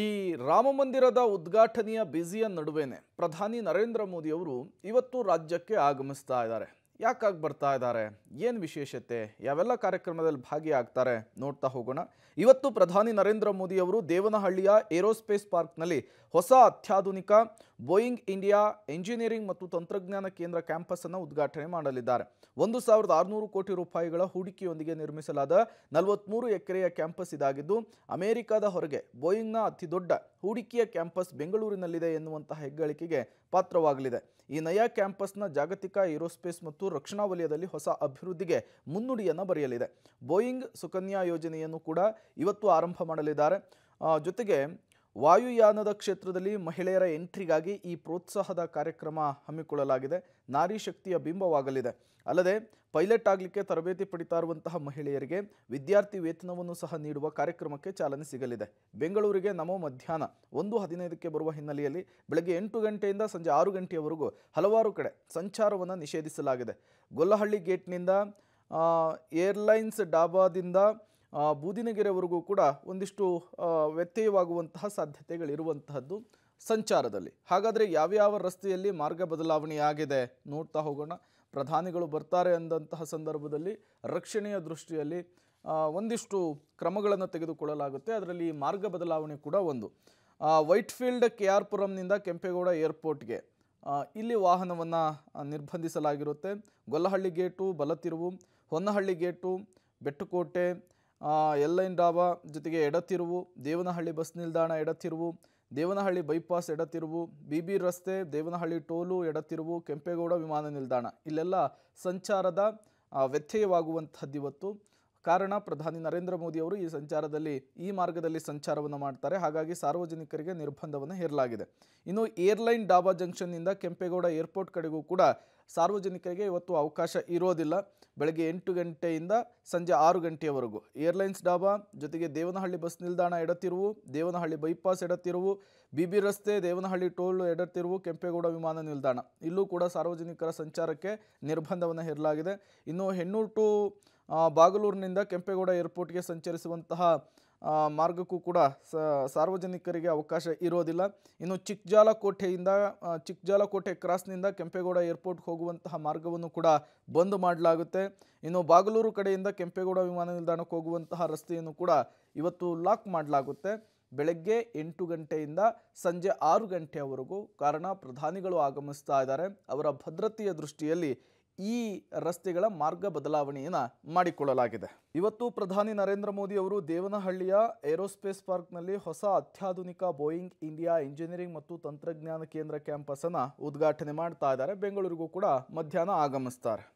ಈ ರಾಮ ಮಂದಿರದ ಉದ್ಘಾಟನೆಯ ಬ್ಯುಸಿಯ ನಡುವೆನೆ ಪ್ರಧಾನಿ ನರೇಂದ್ರ ಮೋದಿಯವರು ಇವತ್ತು ರಾಜ್ಯಕ್ಕೆ ಆಗಮಿಸ್ತಾ ಇದ್ದಾರೆ ಯಾಕಾಗಿ ಬರ್ತಾ ಇದ್ದಾರೆ ಏನು ವಿಶೇಷತೆ ಯಾವೆಲ್ಲ ಕಾರ್ಯಕ್ರಮದಲ್ಲಿ ಭಾಗಿಯಾಗ್ತಾರೆ ನೋಡ್ತಾ ಹೋಗೋಣ ಇವತ್ತು ಪ್ರಧಾನಿ ನರೇಂದ್ರ ಮೋದಿಯವರು ದೇವನಹಳ್ಳಿಯ ಏರೋಸ್ಪೇಸ್ ಪಾರ್ಕ್ನಲ್ಲಿ ಹೊಸ ಅತ್ಯಾಧುನಿಕ ಬೋಯಿಂಗ್ ಇಂಡಿಯಾ ಎಂಜಿನಿಯರಿಂಗ್ ಮತ್ತು ತಂತ್ರಜ್ಞಾನ ಕೇಂದ್ರ ಕ್ಯಾಂಪಸ್ ಅನ್ನು ಉದ್ಘಾಟನೆ ಮಾಡಲಿದ್ದಾರೆ ಒಂದು ಸಾವಿರದ ಆರುನೂರು ಕೋಟಿ ರೂಪಾಯಿಗಳ ಹೂಡಿಕೆಯೊಂದಿಗೆ ನಿರ್ಮಿಸಲಾದ ನಲವತ್ಮೂರು ಎಕರೆಯ ಕ್ಯಾಂಪಸ್ ಇದಾಗಿದ್ದು ಅಮೆರಿಕದ ಹೊರಗೆ ಬೋಯಿಂಗ್ನ ಅತಿದೊಡ್ಡ ಹೂಡಿಕೆಯ ಕ್ಯಾಂಪಸ್ ಬೆಂಗಳೂರಿನಲ್ಲಿದೆ ಎನ್ನುವಂತಹ ಹೆಗ್ಗಳಿಕೆಗೆ ಪಾತ್ರವಾಗಲಿದೆ ಈ ನಯಾ ಕ್ಯಾಂಪಸ್ನ ಜಾಗತಿಕ ಏರೋಸ್ಪೇಸ್ ಮತ್ತು ರಕ್ಷಣಾ ವಲಯದಲ್ಲಿ ಹೊಸ ಅಭಿವೃದ್ಧಿಗೆ ಮುನ್ನುಡಿಯನ್ನು ಬರೆಯಲಿದೆ ಬೋಯಿಂಗ್ ಸುಕನ್ಯಾ ಯೋಜನೆಯನ್ನು ಕೂಡ ಇವತ್ತು ಆರಂಭ ಮಾಡಲಿದ್ದಾರೆ ಜೊತೆಗೆ ವಾಯುಯಾನದ ಕ್ಷೇತ್ರದಲ್ಲಿ ಮಹಿಳೆಯರ ಎಂಟ್ರಿಗಾಗಿ ಈ ಪ್ರೋತ್ಸಾಹದ ಕಾರ್ಯಕ್ರಮ ಹಮ್ಮಿಕೊಳ್ಳಲಾಗಿದೆ ನಾರಿ ಶಕ್ತಿಯ ಬಿಂಬವಾಗಲಿದೆ ಅಲ್ಲದೆ ಪೈಲಟ್ ಆಗಲಿಕ್ಕೆ ತರಬೇತಿ ಪಡಿತಾ ಇರುವಂತಹ ಮಹಿಳೆಯರಿಗೆ ವಿದ್ಯಾರ್ಥಿ ವೇತನವನ್ನು ಸಹ ನೀಡುವ ಕಾರ್ಯಕ್ರಮಕ್ಕೆ ಚಾಲನೆ ಸಿಗಲಿದೆ ಬೆಂಗಳೂರಿಗೆ ನಮೋ ಮಧ್ಯಾಹ್ನ ಒಂದು ಹದಿನೈದಕ್ಕೆ ಬರುವ ಹಿನ್ನೆಲೆಯಲ್ಲಿ ಬೆಳಗ್ಗೆ ಎಂಟು ಗಂಟೆಯಿಂದ ಸಂಜೆ ಆರು ಗಂಟೆಯವರೆಗೂ ಹಲವಾರು ಕಡೆ ಸಂಚಾರವನ್ನು ನಿಷೇಧಿಸಲಾಗಿದೆ ಗೊಲ್ಲಹಳ್ಳಿ ಗೇಟ್ನಿಂದ ಏರ್ಲೈನ್ಸ್ ಡಾಬಾದಿಂದ ಬೂದಿನಗೆರೆವರೆಗೂ ಕೂಡ ಒಂದಿಷ್ಟು ವ್ಯತ್ಯಯವಾಗುವಂತಹ ಸಾಧ್ಯತೆಗಳಿರುವಂತಹದ್ದು ಸಂಚಾರದಲ್ಲಿ ಹಾಗಾದರೆ ಯಾವ್ಯಾವ ರಸ್ತೆಯಲ್ಲಿ ಮಾರ್ಗ ಬದಲಾವಣೆಯಾಗಿದೆ ನೋಡ್ತಾ ಹೋಗೋಣ ಪ್ರಧಾನಿಗಳು ಬರ್ತಾರೆ ಅಂದಂತಹ ಸಂದರ್ಭದಲ್ಲಿ ರಕ್ಷಣೆಯ ದೃಷ್ಟಿಯಲ್ಲಿ ಒಂದಿಷ್ಟು ಕ್ರಮಗಳನ್ನು ತೆಗೆದುಕೊಳ್ಳಲಾಗುತ್ತೆ ಅದರಲ್ಲಿ ಮಾರ್ಗ ಬದಲಾವಣೆ ಕೂಡ ಒಂದು ವೈಟ್ಫೀಲ್ಡ್ ಕೆ ಆರ್ ಪುರಂನಿಂದ ಕೆಂಪೇಗೌಡ ಏರ್ಪೋರ್ಟ್ಗೆ ಇಲ್ಲಿ ವಾಹನವನ್ನು ನಿರ್ಬಂಧಿಸಲಾಗಿರುತ್ತೆ ಗೊಲ್ಲಹಳ್ಳಿ ಗೇಟು ಬಲತಿರುವು ಹೊನ್ನಹಳ್ಳಿ ಗೇಟು ಬೆಟ್ಟುಕೋಟೆ ಐನ್ ಡಾಬಾ ಜೊತೆಗೆ ಎಡತಿರುವು ದೇವನಹಳ್ಳಿ ಬಸ್ ನಿಲ್ದಾಣ ಎಡತಿರುವು ದೇವನಹಳ್ಳಿ ಬೈಪಾಸ್ ಎಡತಿರುವು ಬಿಬಿ ಬಿ ರಸ್ತೆ ದೇವನಹಳ್ಳಿ ಟೋಲು ಎಡತಿರುವು ಕೆಂಪೇಗೌಡ ವಿಮಾನ ನಿಲ್ದಾಣ ಇಲ್ಲೆಲ್ಲ ಸಂಚಾರದ ವ್ಯತ್ಯಯವಾಗುವಂಥದ್ದು ಇವತ್ತು ಕಾರಣ ಪ್ರಧಾನಿ ನರೇಂದ್ರ ಮೋದಿ ಅವರು ಈ ಸಂಚಾರದಲ್ಲಿ ಈ ಮಾರ್ಗದಲ್ಲಿ ಸಂಚಾರವನ್ನು ಮಾಡ್ತಾರೆ ಹಾಗಾಗಿ ಸಾರ್ವಜನಿಕರಿಗೆ ನಿರ್ಬಂಧವನ್ನು ಹೇರಲಾಗಿದೆ ಇನ್ನು ಏರ್ಲೈನ್ ಡಾಬಾ ಜಂಕ್ಷನ್ನಿಂದ ಕೆಂಪೇಗೌಡ ಏರ್ಪೋರ್ಟ್ ಕಡೆಗೂ ಕೂಡ ಸಾರ್ವಜನಿಕರಿಗೆ ಇವತ್ತು ಅವಕಾಶ ಇರೋದಿಲ್ಲ ಬೆಳಗ್ಗೆ ಎಂಟು ಗಂಟೆಯಿಂದ ಸಂಜೆ ಆರು ಗಂಟೆಯವರೆಗೂ ಏರ್ಲೈನ್ಸ್ ಡಾಬಾ ಜೊತೆಗೆ ದೇವನಹಳ್ಳಿ ಬಸ್ ನಿಲ್ದಾಣ ಎಡತಿರುವು ದೇವನಹಳ್ಳಿ ಬೈಪಾಸ್ ಎಡತಿರುವು ಬಿಬಿ ರಸ್ತೆ ದೇವನಹಳ್ಳಿ ಟೋಲ್ ಎಡತಿರುವು ಕೆಂಪೇಗೌಡ ವಿಮಾನ ನಿಲ್ದಾಣ ಇಲ್ಲೂ ಕೂಡ ಸಾರ್ವಜನಿಕರ ಸಂಚಾರಕ್ಕೆ ನಿರ್ಬಂಧವನ್ನು ಹೇರಲಾಗಿದೆ ಇನ್ನು ಹೆಣ್ಣೂರು ಟು ಬಾಗಲೂರಿನಿಂದ ಕೆಂಪೇಗೌಡ ಏರ್ಪೋರ್ಟ್ಗೆ ಸಂಚರಿಸುವಂತಹ ಮಾರ್ಗಕ್ಕೂ ಕೂಡ ಸಾರ್ವಜನಿಕರಿಗೆ ಅವಕಾಶ ಇರೋದಿಲ್ಲ ಇನ್ನು ಚಿಕ್ಕಜಾಲಕೋಟೆಯಿಂದ ಚಿಕ್ಕಜಾಲಕೋಟೆ ಕ್ರಾಸ್ನಿಂದ ಕೆಂಪೇಗೌಡ ಏರ್ಪೋರ್ಟ್ ಹೋಗುವಂತಹ ಮಾರ್ಗವನ್ನು ಕೂಡ ಬಂದ್ ಮಾಡಲಾಗುತ್ತೆ ಇನ್ನು ಬಾಗಲೂರು ಕಡೆಯಿಂದ ಕೆಂಪೇಗೌಡ ವಿಮಾನ ನಿಲ್ದಾಣಕ್ಕೆ ಹೋಗುವಂತಹ ರಸ್ತೆಯನ್ನು ಕೂಡ ಇವತ್ತು ಲಾಕ್ ಮಾಡಲಾಗುತ್ತೆ ಬೆಳಗ್ಗೆ ಎಂಟು ಗಂಟೆಯಿಂದ ಸಂಜೆ ಆರು ಗಂಟೆಯವರೆಗೂ ಕಾರಣ ಪ್ರಧಾನಿಗಳು ಆಗಮಿಸ್ತಾ ಇದ್ದಾರೆ ಅವರ ಭದ್ರತೆಯ ದೃಷ್ಟಿಯಲ್ಲಿ ಈ ರಸ್ತೆಗಳ ಮಾರ್ಗ ಬದಲಾವಣೆಯನ್ನು ಮಾಡಿಕೊಳ್ಳಲಾಗಿದೆ ಇವತ್ತು ಪ್ರಧಾನಿ ನರೇಂದ್ರ ಮೋದಿ ಅವರು ದೇವನಹಳ್ಳಿಯ ಏರೋಸ್ಪೇಸ್ ಪಾರ್ಕ್ನಲ್ಲಿ ಹೊಸ ಅತ್ಯಾಧುನಿಕ ಬೋಯಿಂಗ್ ಇಂಡಿಯಾ ಇಂಜಿನಿಯರಿಂಗ್ ಮತ್ತು ತಂತ್ರಜ್ಞಾನ ಕೇಂದ್ರ ಕ್ಯಾಂಪಸನ್ನು ಉದ್ಘಾಟನೆ ಮಾಡ್ತಾ ಇದ್ದಾರೆ ಬೆಂಗಳೂರಿಗೂ ಕೂಡ ಮಧ್ಯಾಹ್ನ ಆಗಮಿಸ್ತಾರೆ